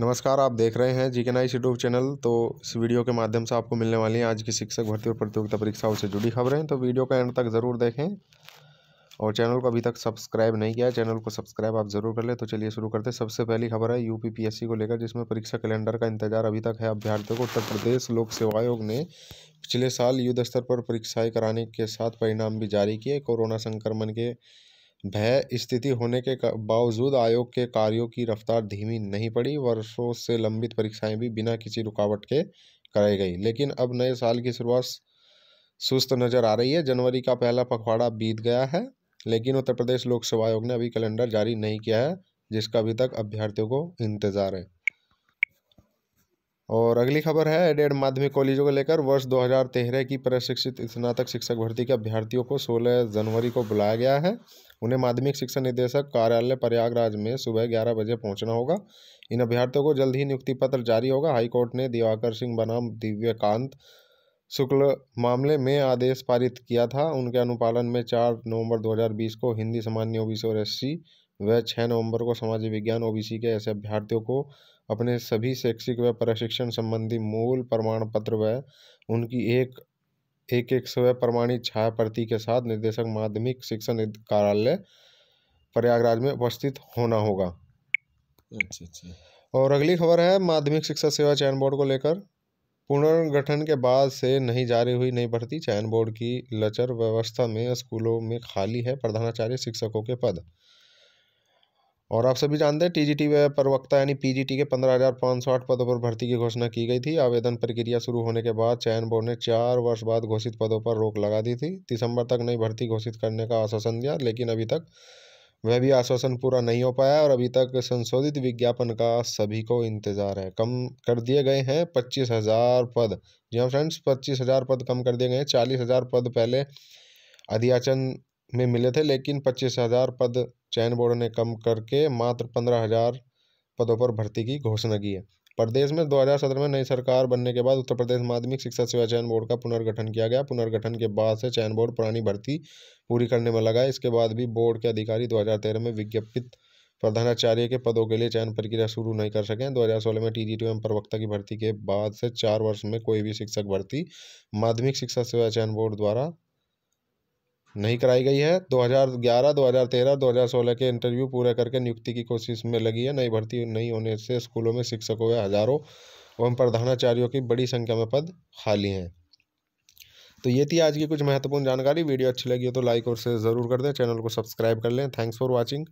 नमस्कार आप देख रहे हैं जी के नाइस यूट्यूब चैनल तो इस वीडियो के माध्यम से आपको मिलने वाली हैं आज की शिक्षक भर्ती और प्रतियोगिता परीक्षाओं से जुड़ी खबरें तो वीडियो का एंड तक ज़रूर देखें और चैनल को अभी तक सब्सक्राइब नहीं किया चैनल को सब्सक्राइब आप ज़रूर कर लें तो चलिए शुरू करते हैं सबसे पहली खबर है यू को लेकर जिसमें परीक्षा कैलेंडर का इंतजार अभी तक है अभ्यर्थियों को उत्तर प्रदेश लोक सेवा आयोग ने पिछले साल युद्ध स्तर पर परीक्षाएँ कराने के साथ परिणाम भी जारी किए कोरोना संक्रमण के भय स्थिति होने के बावजूद आयोग के कार्यों की रफ्तार धीमी नहीं पड़ी वर्षों से लंबित परीक्षाएं भी बिना किसी रुकावट के कराई गई लेकिन अब नए साल की शुरुआत सुस्त नज़र आ रही है जनवरी का पहला पखवाड़ा बीत गया है लेकिन उत्तर प्रदेश लोक सेवा आयोग ने अभी कैलेंडर जारी नहीं किया है जिसका अभी तक अभ्यर्थियों को इंतजार है और अगली खबर है एडेड माध्यमिक कॉलेजों को लेकर वर्ष 2013 की प्रशिक्षित स्नातक शिक्षक भर्ती के अभ्यर्थियों को 16 जनवरी को बुलाया गया है उन्हें माध्यमिक शिक्षा निदेशक कार्यालय प्रयागराज में सुबह ग्यारह बजे पहुंचना होगा इन अभ्यर्थियों को जल्द ही नियुक्ति पत्र जारी होगा हाईकोर्ट ने दिवाकर सिंह बनाम दिव्यकांत शुक्ल मामले में आदेश पारित किया था उनके अनुपालन में चार नवंबर 2020 को हिंदी सामान्य ओबीसी और एससी व छः नवंबर को सामाजिक विज्ञान ओबीसी के ऐसे अभ्यर्थियों को अपने सभी शैक्षिक व प्रशिक्षण संबंधी मूल प्रमाण पत्र व उनकी एक एक एक स्व प्रमाणित छाया प्रति के साथ निदेशक माध्यमिक शिक्षण कार्यालय प्रयागराज में उपस्थित होना होगा अच्छा अच्छा और अगली खबर है माध्यमिक शिक्षा सेवा चयन बोर्ड को लेकर पुनर्गठन के बाद से नहीं जारी हुई नई भर्ती चयन बोर्ड की लचर व्यवस्था में स्कूलों में खाली है प्रधानाचार्य शिक्षकों के पद और आप सभी जानते हैं टीजीटी जी प्रवक्ता यानी पीजीटी के पंद्रह हज़ार पाँच सौ आठ पदों पर भर्ती की घोषणा की गई थी आवेदन प्रक्रिया शुरू होने के बाद चयन बोर्ड ने चार वर्ष बाद घोषित पदों पर रोक लगा दी थी दिसंबर तक नई भर्ती घोषित करने का आश्वासन दिया लेकिन अभी तक वह भी आश्वासन पूरा नहीं हो पाया और अभी तक संशोधित विज्ञापन का सभी को इंतजार है कम कर दिए गए हैं पच्चीस हज़ार पद जी हाँ फ्रेंड्स पच्चीस हज़ार पद कम कर दिए गए हैं चालीस हज़ार पद पहले अधियाचन में मिले थे लेकिन पच्चीस हज़ार पद चयन बोर्ड ने कम करके मात्र पंद्रह हज़ार पदों पर भर्ती की घोषणा की है प्रदेश में 2017 में नई सरकार बनने के बाद उत्तर प्रदेश माध्यमिक शिक्षा सेवा चयन बोर्ड का पुनर्गठन किया गया पुनर्गठन के बाद से चयन बोर्ड पुरानी भर्ती पूरी करने में लगा इसके बाद भी बोर्ड के अधिकारी 2013 में विज्ञापित प्रधानाचार्य के पदों के लिए चयन प्रक्रिया शुरू नहीं कर सके सोलह में टी जी प्रवक्ता की भर्ती के बाद से चार वर्ष में कोई भी शिक्षक भर्ती माध्यमिक शिक्षा सेवा चयन बोर्ड द्वारा नहीं कराई गई है 2011, 2013, 2016 के इंटरव्यू पूरे करके नियुक्ति की कोशिश में लगी है नई भर्ती नहीं होने से स्कूलों में शिक्षकों में हजारों एवं प्रधानाचार्यों की बड़ी संख्या में पद खाली हैं तो ये थी आज की कुछ महत्वपूर्ण जानकारी वीडियो अच्छी लगी हो तो लाइक और शेयर ज़रूर कर दें चैनल को सब्सक्राइब कर लें थैंक्स फॉर वॉचिंग